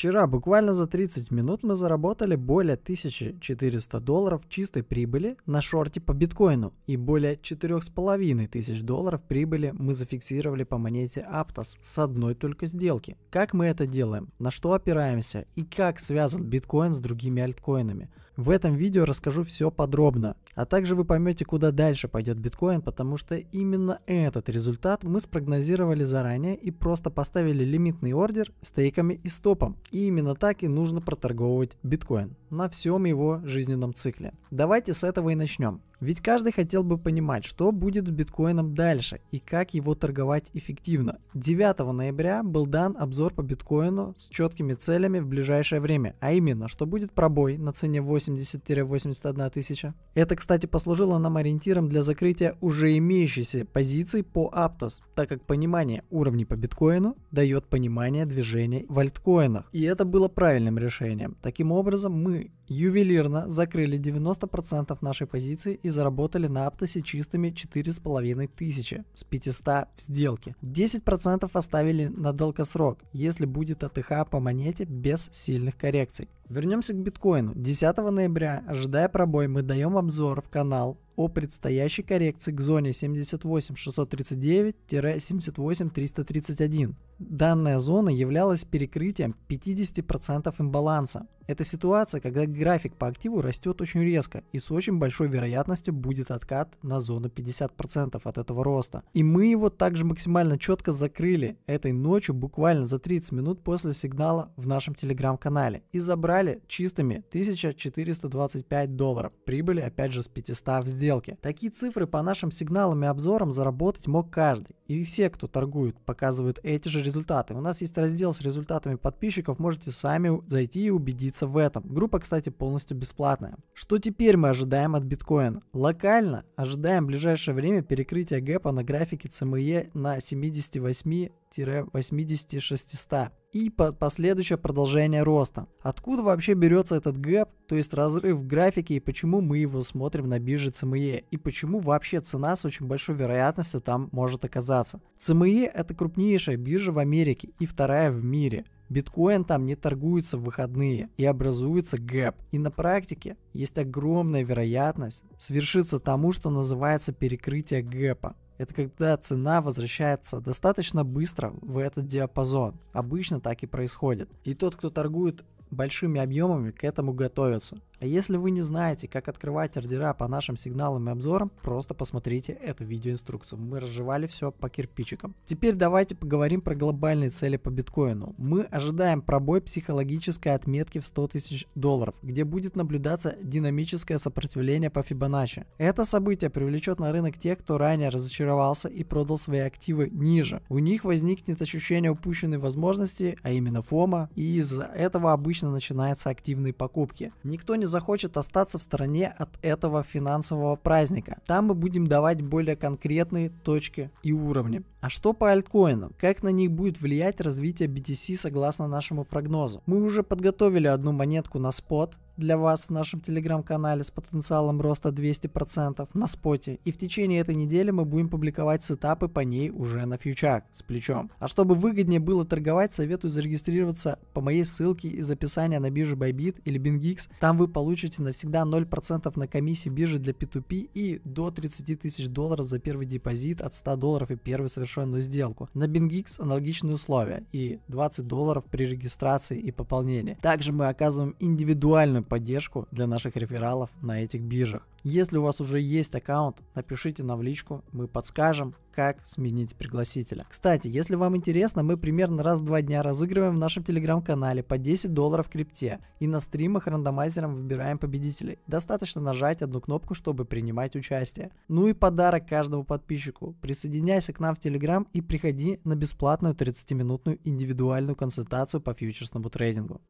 Вчера, буквально за 30 минут, мы заработали более 1400 долларов чистой прибыли на шорте по биткоину и более 4500 долларов прибыли мы зафиксировали по монете Aptos с одной только сделки. Как мы это делаем, на что опираемся и как связан биткоин с другими альткоинами – в этом видео расскажу все подробно, а также вы поймете, куда дальше пойдет биткоин, потому что именно этот результат мы спрогнозировали заранее и просто поставили лимитный ордер стейками и стопом. И именно так и нужно проторговывать биткоин на всем его жизненном цикле. Давайте с этого и начнем. Ведь каждый хотел бы понимать, что будет с биткоином дальше и как его торговать эффективно. 9 ноября был дан обзор по биткоину с четкими целями в ближайшее время, а именно, что будет пробой на цене 8 80-81 тысяча. Это, кстати, послужило нам ориентиром для закрытия уже имеющейся позиции по Aptos, так как понимание уровней по биткоину дает понимание движений в альткоинах. И это было правильным решением. Таким образом, мы ювелирно закрыли 90% нашей позиции и заработали на Аптосе чистыми 4,5 тысячи с 500 в сделке. 10% оставили на долгосрок, если будет АТХ по монете без сильных коррекций. Вернемся к биткоину. 10 ноября, ожидая пробой, мы даем обзор в канал о предстоящей коррекции к зоне 78 639-78 331. Данная зона являлась перекрытием 50% имбаланса. Это ситуация, когда график по активу растет очень резко и с очень большой вероятностью будет откат на зону 50% от этого роста. И мы его также максимально четко закрыли этой ночью буквально за 30 минут после сигнала в нашем телеграм-канале и забрали чистыми 1425 долларов. Прибыли опять же с 500 в сделке сделки. Такие цифры по нашим сигналам и обзорам заработать мог каждый. И все, кто торгует, показывают эти же результаты. У нас есть раздел с результатами подписчиков, можете сами зайти и убедиться в этом. Группа, кстати, полностью бесплатная. Что теперь мы ожидаем от биткоина? Локально ожидаем в ближайшее время перекрытия гэпа на графике CME эм на 78-8600 и последующее продолжение роста. Откуда вообще берется этот гэп, то есть разрыв в графике и почему мы его смотрим на бирже CME и почему вообще цена с очень большой вероятностью там может оказаться. CME это крупнейшая биржа в Америке и вторая в мире. Биткоин там не торгуется в выходные и образуется гэп. И на практике есть огромная вероятность свершиться тому, что называется перекрытие гэпа это когда цена возвращается достаточно быстро в этот диапазон. Обычно так и происходит. И тот, кто торгует большими объемами, к этому готовится. А если вы не знаете, как открывать ордера по нашим сигналам и обзорам, просто посмотрите эту видеоинструкцию. Мы разжевали все по кирпичикам. Теперь давайте поговорим про глобальные цели по биткоину. Мы ожидаем пробой психологической отметки в 100 тысяч долларов, где будет наблюдаться динамическое сопротивление по Фибоначчи. Это событие привлечет на рынок тех, кто ранее разочаровался и продал свои активы ниже. У них возникнет ощущение упущенной возможности, а именно фома, и из-за этого обычно начинаются активные покупки. Никто не захочет остаться в стороне от этого финансового праздника. Там мы будем давать более конкретные точки и уровни. А что по альткоинам? Как на них будет влиять развитие BTC согласно нашему прогнозу? Мы уже подготовили одну монетку на спот, для вас в нашем телеграм-канале с потенциалом роста 200% на споте. И в течение этой недели мы будем публиковать сетапы по ней уже на фьючах с плечом. А чтобы выгоднее было торговать, советую зарегистрироваться по моей ссылке из описания на бирже Bybit или BingX. Там вы получите навсегда 0% на комиссии биржи для P2P и до 30 тысяч долларов за первый депозит от 100 долларов и первую совершенную сделку. На BingX аналогичные условия и 20 долларов при регистрации и пополнении. Также мы оказываем индивидуальную поддержку для наших рефералов на этих биржах. Если у вас уже есть аккаунт, напишите нам в личку, мы подскажем, как сменить пригласителя. Кстати, если вам интересно, мы примерно раз в два дня разыгрываем в нашем телеграм-канале по 10 долларов в крипте и на стримах рандомайзером выбираем победителей. Достаточно нажать одну кнопку, чтобы принимать участие. Ну и подарок каждому подписчику. Присоединяйся к нам в телеграм и приходи на бесплатную 30-минутную индивидуальную консультацию по фьючерсному трейдингу.